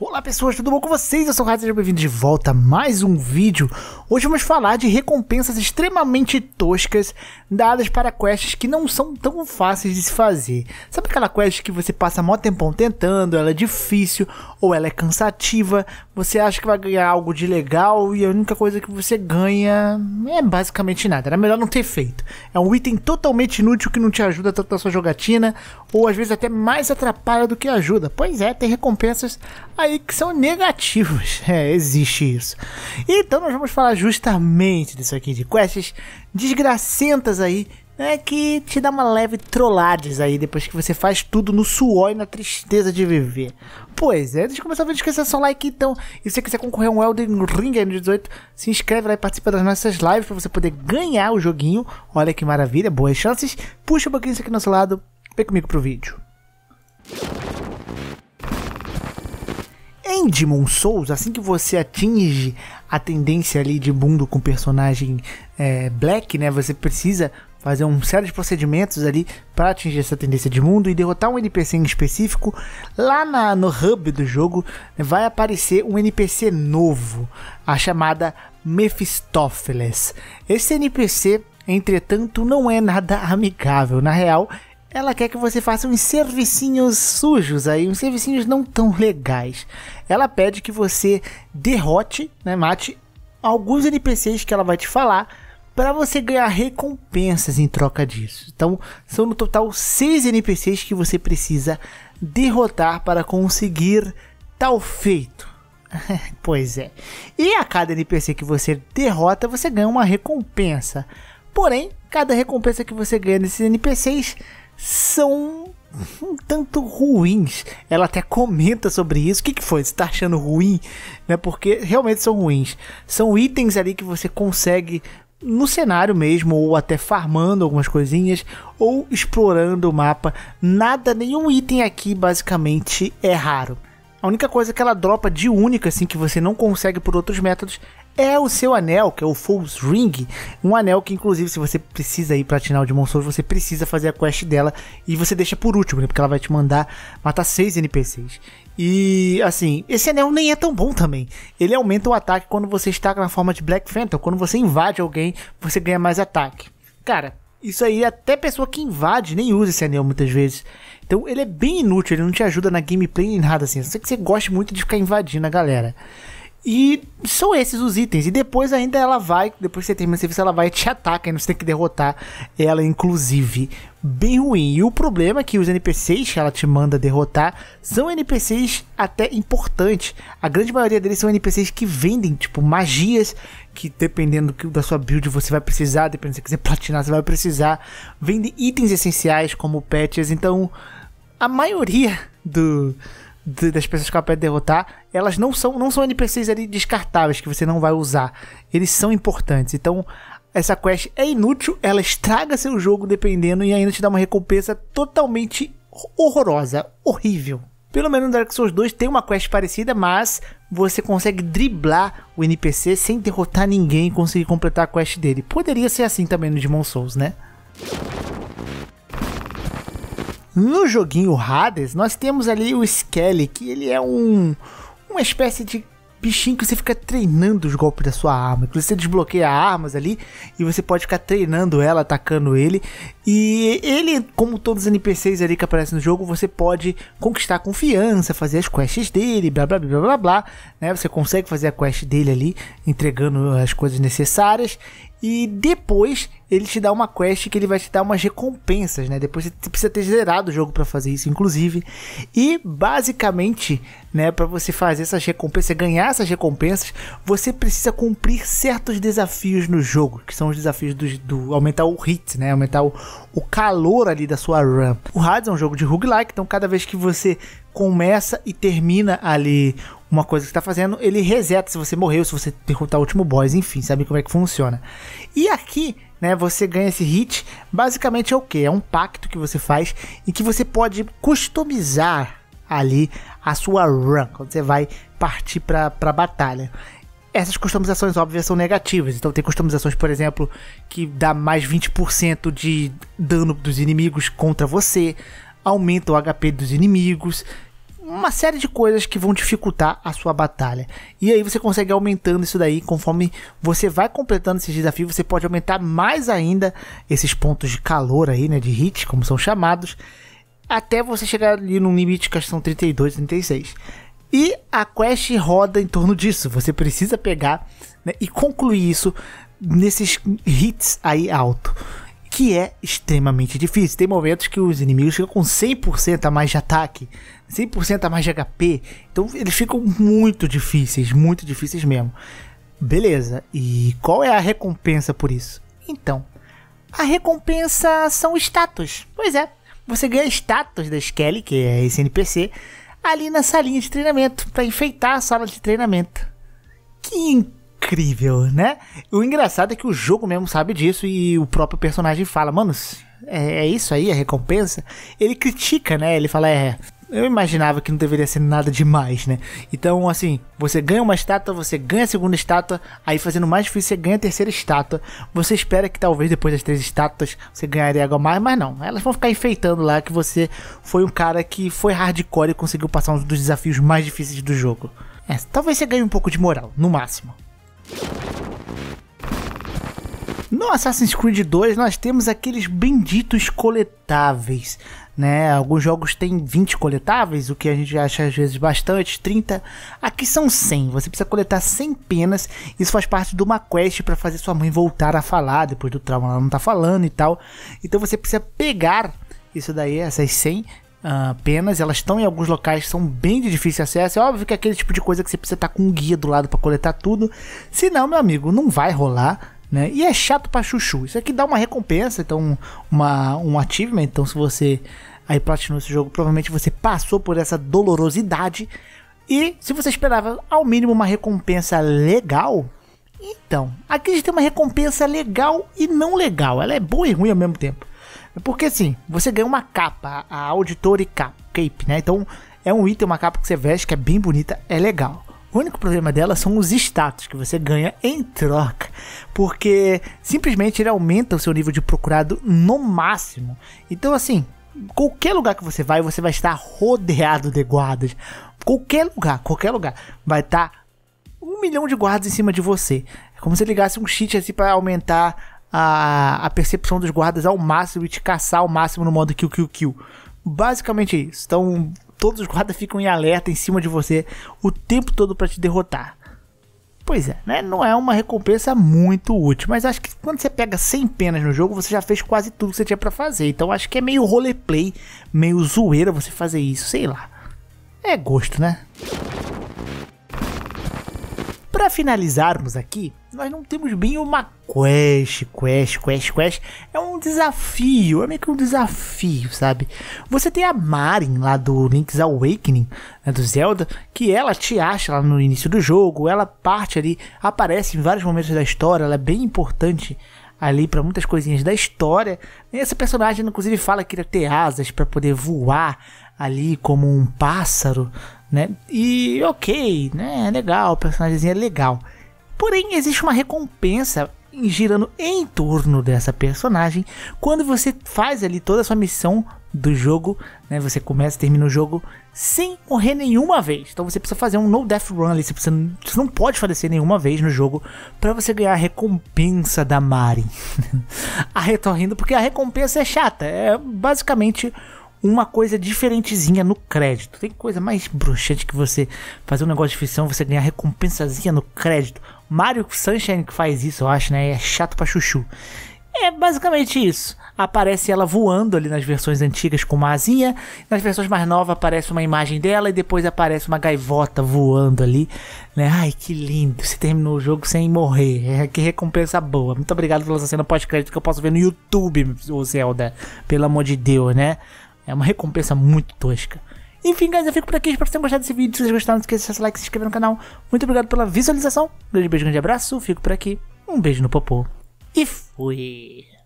Olá pessoas, tudo bom com vocês? Eu sou o Rato, sejam bem-vindos de volta a mais um vídeo. Hoje vamos falar de recompensas extremamente toscas dadas para quests que não são tão fáceis de se fazer. Sabe aquela quest que você passa mó tempão tentando, ela é difícil ou ela é cansativa, você acha que vai ganhar algo de legal e a única coisa que você ganha é basicamente nada. Era melhor não ter feito. É um item totalmente inútil que não te ajuda tanto na sua jogatina ou às vezes até mais atrapalha do que ajuda. Pois é, tem recompensas aí aí que são negativos. É, existe isso. Então nós vamos falar justamente disso aqui, de quests desgracentas aí, né, que te dá uma leve trollades aí, depois que você faz tudo no suor e na tristeza de viver. Pois é, antes de começar, não esqueça seu like então. E se você quiser concorrer a um Elden Ring aí no 18, se inscreve lá e participa das nossas lives para você poder ganhar o joguinho. Olha que maravilha, boas chances. Puxa o um pouquinho isso aqui do nosso lado, vem comigo pro vídeo. Em Demon Souls, assim que você atinge a tendência ali de mundo com personagem é, black, né? Você precisa fazer um série de procedimentos ali para atingir essa tendência de mundo e derrotar um NPC em específico. Lá na, no hub do jogo né, vai aparecer um NPC novo, a chamada Mephistopheles. Esse NPC, entretanto, não é nada amigável. Na real, ela quer que você faça uns servicinhos sujos aí, uns servicinhos não tão legais. Ela pede que você derrote, né, mate alguns NPCs que ela vai te falar para você ganhar recompensas em troca disso. Então, são no total seis NPCs que você precisa derrotar para conseguir tal feito. pois é. E a cada NPC que você derrota, você ganha uma recompensa. Porém, cada recompensa que você ganha nesses NPCs são um tanto ruins. Ela até comenta sobre isso. O que, que foi? Você tá achando ruim? Né? Porque realmente são ruins. São itens ali que você consegue no cenário mesmo, ou até farmando algumas coisinhas, ou explorando o mapa. Nada, nenhum item aqui basicamente é raro. A única coisa é que ela dropa de única, assim, que você não consegue por outros métodos, é o seu anel, que é o Fool's Ring, um anel que inclusive se você precisa ir platinar o Demon Souls, você precisa fazer a quest dela e você deixa por último, né, porque ela vai te mandar matar seis NPCs. E assim, esse anel nem é tão bom também. Ele aumenta o ataque quando você está na forma de Black Phantom, quando você invade alguém, você ganha mais ataque. Cara, isso aí até pessoa que invade nem usa esse anel muitas vezes. Então ele é bem inútil, ele não te ajuda na gameplay nem nada assim. Só que você gosta muito de ficar invadindo a galera. E são esses os itens. E depois ainda ela vai, depois que você termina o serviço, ela vai e te ataca. E você tem que derrotar ela, inclusive. Bem ruim. E o problema é que os NPCs que ela te manda derrotar são NPCs até importantes. A grande maioria deles são NPCs que vendem, tipo, magias. Que dependendo da sua build você vai precisar. Dependendo se você quiser platinar, você vai precisar. Vendem itens essenciais como patches. Então, a maioria do de, das pessoas que ela pode derrotar, elas não são, não são NPCs ali descartáveis que você não vai usar. Eles são importantes. Então, essa quest é inútil, ela estraga seu jogo dependendo e ainda te dá uma recompensa totalmente horrorosa, horrível. Pelo menos Dark Souls 2 tem uma quest parecida, mas você consegue driblar o NPC sem derrotar ninguém e conseguir completar a quest dele. Poderia ser assim também no Demon Souls, né? No joguinho Hades, nós temos ali o Skelly, que ele é um uma espécie de bichinho que você fica treinando os golpes da sua arma. Inclusive você desbloqueia armas ali e você pode ficar treinando ela, atacando ele. E ele, como todos os NPCs ali que aparecem no jogo, você pode conquistar confiança, fazer as quests dele, blá blá blá blá blá, né? Você consegue fazer a quest dele ali, entregando as coisas necessárias. E depois ele te dá uma quest que ele vai te dar umas recompensas, né? Depois você precisa ter zerado o jogo para fazer isso, inclusive. E basicamente, né, para você fazer essas recompensas, ganhar essas recompensas, você precisa cumprir certos desafios no jogo, que são os desafios do, do aumentar o hit, né? Aumentar o, o calor ali da sua run. O Hades é um jogo de roguelike, então cada vez que você começa e termina ali uma coisa que está fazendo, ele reseta se você morreu, se você derrotar o último boss, enfim, sabe como é que funciona. E aqui, né, você ganha esse hit, basicamente é o que? É um pacto que você faz e que você pode customizar ali a sua run, quando você vai partir para a batalha essas customizações óbvias são negativas. Então tem customizações, por exemplo, que dá mais 20% de dano dos inimigos contra você, aumenta o HP dos inimigos, uma série de coisas que vão dificultar a sua batalha. E aí você consegue aumentando isso daí conforme você vai completando esses desafios, você pode aumentar mais ainda esses pontos de calor aí, né, de hit, como são chamados, até você chegar ali no limite que são 32, 36. E a quest roda em torno disso. Você precisa pegar né, e concluir isso nesses hits aí alto. Que é extremamente difícil. Tem momentos que os inimigos ficam com 100% a mais de ataque, 100% a mais de HP. Então eles ficam muito difíceis, muito difíceis mesmo. Beleza, e qual é a recompensa por isso? Então, a recompensa são status. Pois é, você ganha status da Skelly, que é esse NPC, ali na salinha de treinamento, para enfeitar a sala de treinamento. Que incrível, né? O engraçado é que o jogo mesmo sabe disso e o próprio personagem fala, mano, é, é isso aí, a recompensa? Ele critica, né? Ele fala, é, eu imaginava que não deveria ser nada demais, né? Então, assim, você ganha uma estátua, você ganha a segunda estátua, aí fazendo mais difícil, você ganha a terceira estátua. Você espera que talvez depois das três estátuas você ganharia algo mais, mas não. Elas vão ficar enfeitando lá que você foi um cara que foi hardcore e conseguiu passar um dos desafios mais difíceis do jogo. É, talvez você ganhe um pouco de moral, no máximo. No Assassin's Creed 2 nós temos aqueles benditos coletáveis né? Alguns jogos têm 20 coletáveis, o que a gente acha às vezes bastante, 30. Aqui são 100. Você precisa coletar 100 penas. Isso faz parte de uma quest para fazer sua mãe voltar a falar depois do trauma, ela não tá falando e tal. Então você precisa pegar isso daí, essas 100 Uh, ah, penas, elas estão em alguns locais que são bem de difícil acesso. É óbvio que é aquele tipo de coisa que você precisa estar tá com um guia do lado para coletar tudo. senão meu amigo, não vai rolar. Né? E é chato pra chuchu. Isso aqui dá uma recompensa, então uma, um achievement. Então se você aí platinou esse jogo, provavelmente você passou por essa dolorosidade. E se você esperava ao mínimo uma recompensa legal, então, aqui a gente tem uma recompensa legal e não legal. Ela é boa e ruim ao mesmo tempo. Porque assim, você ganha uma capa, a Auditory Cape, né? Então é um item, uma capa que você veste que é bem bonita, é legal. O único problema dela são os status que você ganha em troca porque simplesmente ele aumenta o seu nível de procurado no máximo. Então, assim, qualquer lugar que você vai, você vai estar rodeado de guardas. Qualquer lugar, qualquer lugar, vai estar um milhão de guardas em cima de você. É como se ligasse um cheat assim para aumentar a, a percepção dos guardas ao máximo e te caçar ao máximo no modo kill, kill, kill. Basicamente é isso. Então, todos os guardas ficam em alerta em cima de você o tempo todo para te derrotar. Pois é, né? não é uma recompensa muito útil, mas acho que quando você pega 100 penas no jogo, você já fez quase tudo que você tinha para fazer. Então acho que é meio roleplay, meio zoeira você fazer isso, sei lá. É gosto, né? Para finalizarmos aqui, nós não temos bem uma quest, quest, quest, quest. É um desafio, é meio que um desafio, sabe? Você tem a Marin lá do Link's Awakening, né, do Zelda, que ela te acha lá no início do jogo, ela parte ali, aparece em vários momentos da história, ela é bem importante ali para muitas coisinhas da história. Essa personagem inclusive fala que queria ter asas para poder voar ali como um pássaro, né? E ok, né? É legal, o personagem é legal. Porém, existe uma recompensa girando em torno dessa personagem quando você faz ali toda a sua missão do jogo, né? Você começa e termina o jogo sem morrer nenhuma vez. Então você precisa fazer um no death run ali, você não, você não pode falecer nenhuma vez no jogo para você ganhar a recompensa da Mari. a ah, eu tô rindo porque a recompensa é chata, é basicamente uma coisa diferentezinha no crédito. Tem coisa mais bruxante que você fazer um negócio de ficção, você ganhar recompensazinha no crédito. Mario Sunshine que faz isso, eu acho, né? É chato pra chuchu. É basicamente isso. Aparece ela voando ali nas versões antigas com uma asinha, nas versões mais novas aparece uma imagem dela e depois aparece uma gaivota voando ali. Né? Ai, que lindo! Você terminou o jogo sem morrer. É, que recompensa boa. Muito obrigado pela cena pós-crédito que eu posso ver no YouTube, ô Zelda. Pelo amor de Deus, né? É uma recompensa muito tosca. Enfim, guys, eu fico por aqui. Espero que tenham gostado desse vídeo. Se vocês gostaram, não esqueça de deixar like e se inscrever no canal. Muito obrigado pela visualização. Um grande beijo, grande abraço. Fico por aqui. Um beijo no popô. E fui.